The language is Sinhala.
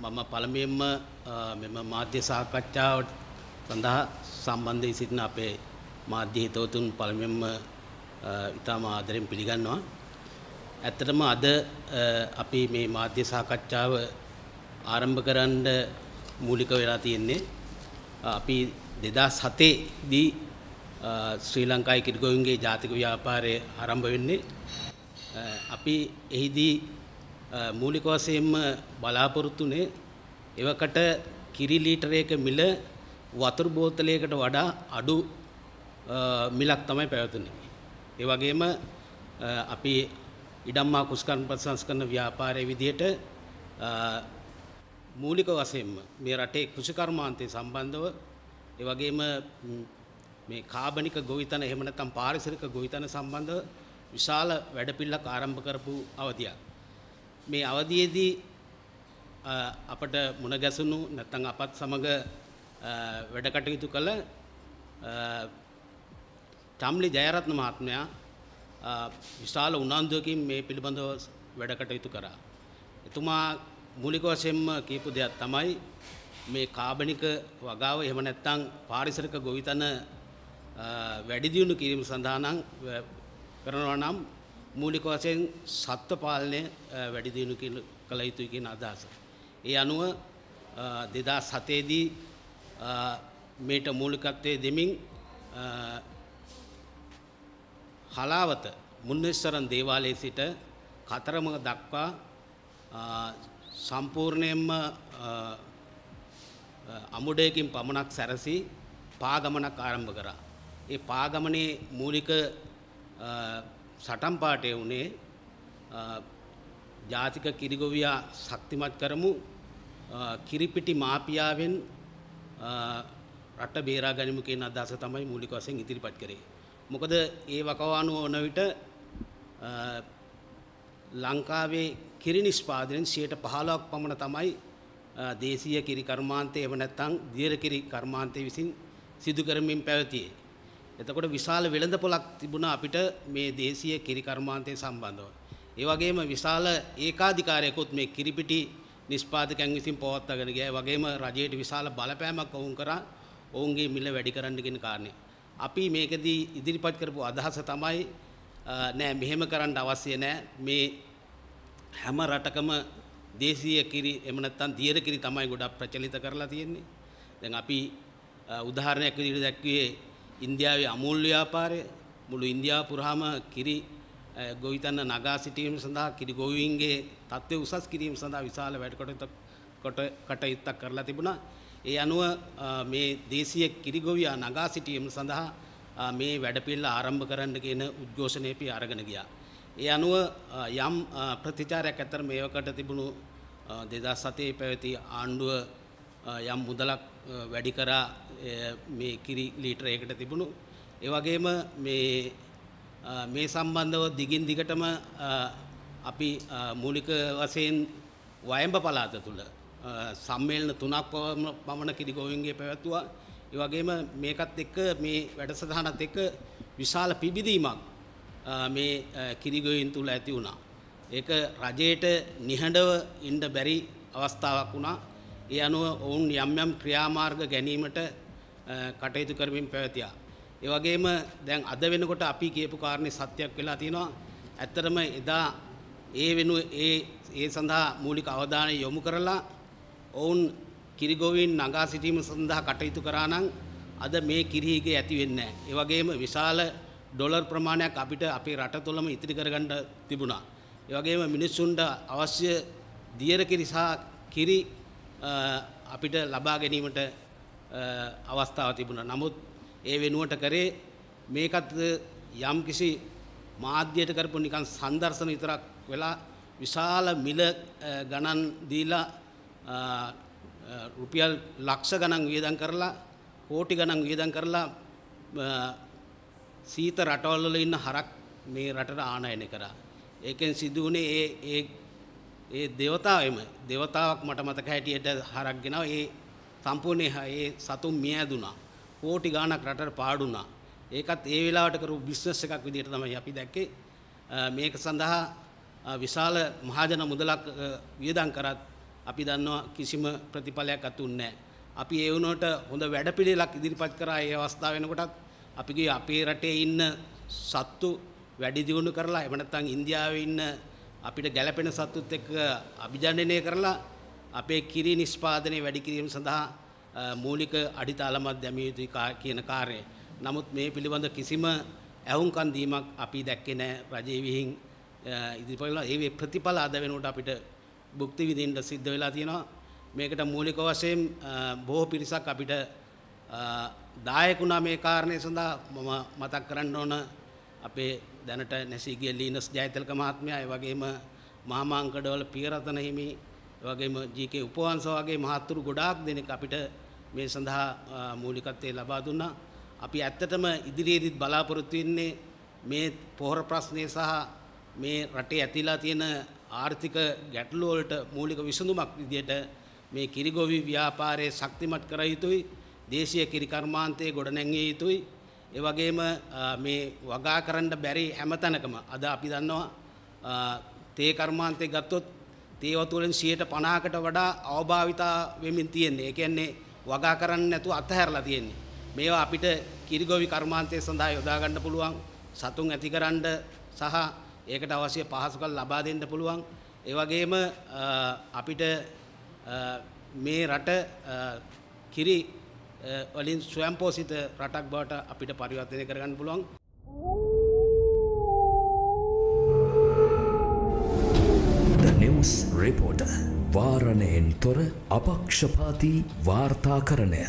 මම පළමෙන්ම මෙම මාධ්‍ය සාකච්ඡාවට සඳහා සම්බන්ධී සිටින අපේ මාධ්‍ය හිතවතුන් පළමෙන්ම ඉතාම ආදරෙන් පිළිගන්නවා. ඇත්තටම අද අපි මේ මාධ්‍ය සාකච්ඡාව ආරම්භ කරන්න මූලික වෙලා තියෙන්නේ. අපි දෙදස් හතේදී ශ්‍රී ලංකායි කිරිගොයුන්ගේ ජාතික ව්‍යාපාරය ආරම්භ වෙන්නේ. අපි එහිදී මූලික වශයෙන්ම බලාපොරොත්තුනේ එවකට කිරි ලීටරයක මිල වතුර බෝතලයකට වඩා අඩු මිලක් තමයි පැවතුනේ. ඒ වගේම අපි ඉඩම්මා කුස්කන් ප්‍රසංස්කරන ව්‍යාපාරය විදිහට මූලික වශයෙන්ම මේ රටේ කෘෂිකර්මාන්තය සම්බන්ධව ඒ වගේම මේ කාබනික ගොවිතැන එහෙම නැත්නම් පාරිසරික ගොවිතැන සම්බන්ධ විශාල වැඩපිළිවෙලක් ආරම්භ කරපු අවධියක්. මේ අවධියේදී අපට මුණ ගැසුණු නැත්නම් අපත් සමග වැඩ කටයුතු කළ චම්ලි ජයරත්න මහත්මයා විශාල උනන්දුවකින් මේ පිළිබඳව වැඩ කටයුතු කරා. එතුමා මූලික වශයෙන්ම කියපු දෙයක් තමයි මේ කාබනික වගාව එහෙම නැත්නම් පාරිසරික ගොවිතැන වැඩි දියුණු කිරීම සඳහා නම් කරනවා නම් මූලික වශයෙන් සත්ව පාලනය වැඩි දියුණු කළ යුතුයි කියන අදහස. ඒ අනුව දෙදා සතේදී මේට මූලිකත්වය දෙමින් හලාවත මුන්නේස්වරන් දේවාලයේ සිට කතරමඟ දක්වා සම්පූර්ණයෙන්ම අමුඩයකින් පමණක් සැරසී පාගමනක් ආරම්භ කරා. ඒ පාගමනේ මූලික සටම් පාටය වුණේ ජාතික කිරිගොවියා ශක්තිමත් කරමු කිරිපිටි මාපියාවෙන් රට බේරා ගනිමු කියන අදහස තමයි මූලික වශයෙන් ඉදිරිපත් කරේ. මොකද ඒ වකවානුව වන විට ලංකාවේ කිරි නිෂ්පාදනයෙන් 115ක් පමණ තමයි දේශීය කිරි කර්මාන්තය එව නැත්නම් දියර කිරි කර්මාන්තය විසින් සිදු කරමින් පැවතියේ. එතකොට විශාල වෙළඳපොලක් තිබුණා අපිට මේ දේශීය කිරි කර්මාන්තය සම්බන්ධව. ඒ වගේම විශාල ඒකාධිකාරයකුත් මේ කිරිපිටි නිෂ්පාදකයන් විසින් පවත්වාගෙන ගියා. ඒ වගේම රජයට විශාල බලපෑමක් වුන් කරා ඔවුන්ගේ මිල වැඩි කරන්න කියන කාරණේ. අපි මේකදී ඉදිරිපත් කරපු අදහස තමයි නෑ මෙහෙම කරන්න අවශ්‍ය නෑ මේ හැම රටකම දේශීය කිරි එහෙම නැත්නම් දියර කිරි තමයි ගොඩක් ප්‍රචලිත කරලා තියෙන්නේ. දැන් අපි උදාහරණයක් විදිහට දැක්වියේ ඉන්දියාවේ අමුල් ව්‍යාපාරය මුළු ඉන්දියා පුරාම කිරි ගොවිතන්න නගා සිටීම සඳහා කිරි ගොවීන්ගේ තත්ත්වය උසස් කිරීම සඳහා විශාල වැඩකොට කටයුත්තක් කරලා තිබුණා. ඒ අනුව මේ දේශීය කිරිගොවියා නගා සිටීම සඳහා මේ වැඩපිල්ල ආරම්භ කරන්න කියන උද්ඝෝෂණයපි අරගෙන ගියා. ඒ අනුව යම් ප්‍රතිචාරයක් ඇතර මේවකට තිබුණු දෙදස් සතේ පැවති ආණ්ඩුව යම් මුදලක් වැඩි කරා මේ කිරි ලීටරයකට තිබුණු ඒවගේම මේ මේ සම්බන්ධව දිගින් දිගටම අපි මූලික වශයෙන් වයඹ පලාත තුළ සම්මේලන තුනක් පමණ කිරිගෝවින්ගේ පැවැත්තුවා ඒවගේම මේකත් එක්ක මේ වැඩසටහනත් එක්ක විශාල පිබිදීමක් මේ කිරිගොයින් තුළ ඇති වුණා ඒක රජයට නිහඬව ඉන්ඩ බැරි අවස්ථාවක් වුණා ඒ අනුව ඔවුන් යම් යම් ක්‍රියාමාර්ග ගැනීමට කටයුතු කරමින් පැවතියා. ඒ වගේම දැන් අද වෙනකොට අපි කියපු කාරණේ සත්‍යයක් වෙලා තියෙනවා. ඇත්තටම එදා ඒ වෙනු ඒ ඒ සඳහා මූලික අවධානය යොමු කරලා ඔවුන් කිරිගොවින් නගා සිටීම සඳහා කටයුතු කරා නම් අද මේ කිරිහිගේ ඇති වෙන්නේ නැහැ. ඒ වගේම විශාල ඩොලර් ප්‍රමාණයක් අපිට අපේ රට තුළම ඉතිරි කරගන්න තිබුණා. ඒ වගේම මිනිස්සුන්ට අවශ්‍ය දියර කිරි සහ කිරි අපිට ලබා ගැනීමට අවස්ථාව තිබුණ. නමුත් ඒ වෙනුවට කරේ මේකත් යම් කිසි මාධ්‍යයට කරපු නිකන් සංදර්ශන විතරක් වෙලා විශාල මිල ගණන් දීලා රුපියල් ලක්ෂ ගණන් වියදම් කරලා කෝටි ගණන් වියදම් කරලා සීත රටවල් වල ඉන්න හරක් මේ රටට ආනයනය කරා. ඒකෙන් සිදු වුණේ ඒ ඒ ඒ దేవතාවෙම దేవතාවක් මට මතක හැටියට හරක් ගෙනව ඒ සම්පූර්ණ ඒ සතුන් මිය ඇදුනා. කෝටි ගාණක් රටට පාඩුනා. ඒකත් ඒ වෙලාවට කරපු බිස්නස් එකක් විදිහට තමයි අපි දැක්කේ. මේක සඳහා විශාල මහජන මුදලක් වියදම් කරත් අපි දන්නවා කිසිම ප්‍රතිඵලයක් අතුන්නේ අපි ඒ වුණාට හොඳ වැඩපිළිවෙලක් ඉදිරිපත් කරා ඒ අවස්ථාව වෙනකොටත් අපි අපේ රටේ ඉන්න සත්තු වැඩි දියුණු කරලා එහෙම නැත්නම් ඉන්දියාවේ ඉන්න අපිට ගැලපෙන සත්තුත් එක්ක අභිජනනය කරලා අපේ කිරි නිෂ්පාදනය වැඩි කිරීම සඳහා මූලික අඩිතාලමක් දැමිය යුතුයි කියන කාර්යය. නමුත් මේ පිළිබඳ කිසිම ඇහුම්කන් දීමක් අපි දැක්කේ නැහැ රජයේ විහිං ඉදිරිපළ ඒ ප්‍රතිඵල අද වෙනකොට අපිට භුක්ති විඳින්න සිද්ධ වෙලා තියෙනවා. මේකට මූලික වශයෙන් බොහෝ පිරිසක් අපිට දායකුණා මේ කාරණය සඳහා මම මතක් කරන්න ඕන අපේ දැනට නැසීගිය ලීනස් ජයතිලක මහත්මයා ඒ වගේම මහාමාංකඩවල පියරතන හිමි ඒ වගේම ජී.කේ. උපවංශ වගේ මහත්තුරු ගොඩාක් දෙනෙක් අපිට මේ සඳහා මූලිකත්වයේ ලබා දුන්නා. අපි ඇත්තටම ඉදිරියේදීත් බලාපොරොත්තු වෙන්නේ මේ පොහොර ප්‍රශ්නය සහ මේ රටේ ඇතිලා තියෙන ආර්ථික ගැටලු වලට මූලික විසඳුමක් විදියට මේ කිරිගොවි ව්‍යාපාරය ශක්තිමත් කර යුතුයි. දේශීය කිරි කර්මාන්තයේ ගොඩනැංවිය යුතුයි. ඒ වගේම මේ වගා කරන්න බැරි හැමතැනකම අද අපි දන්නවා තේ කර්මාන්තේ ගත්තොත් තේ වතුරෙන් 150කට වඩා අවභාවිතා වෙමින් තියෙන්නේ. ඒ කියන්නේ වගා කරන්න නැතුව අතහැරලා තියෙන්නේ. මේවා අපිට කිරිගොවි කර්මාන්තය සඳහා යොදා ගන්න පුළුවන්. සතුන් ඇතිකරන්න සහ ඒකට අවශ්‍ය පහසුකම් ලබා දෙන්න පුළුවන්. ඒ වගේම අපිට මේ රට කිරි Eh, වලින් ස්වයම්පෝසිත රටක් බවට අපිට පරිවර්තනය කරගන්න පුළුවන්. නිවස් රිපෝට වාරණයෙන් තොර අපක්ෂපාති වාර්තාකරණය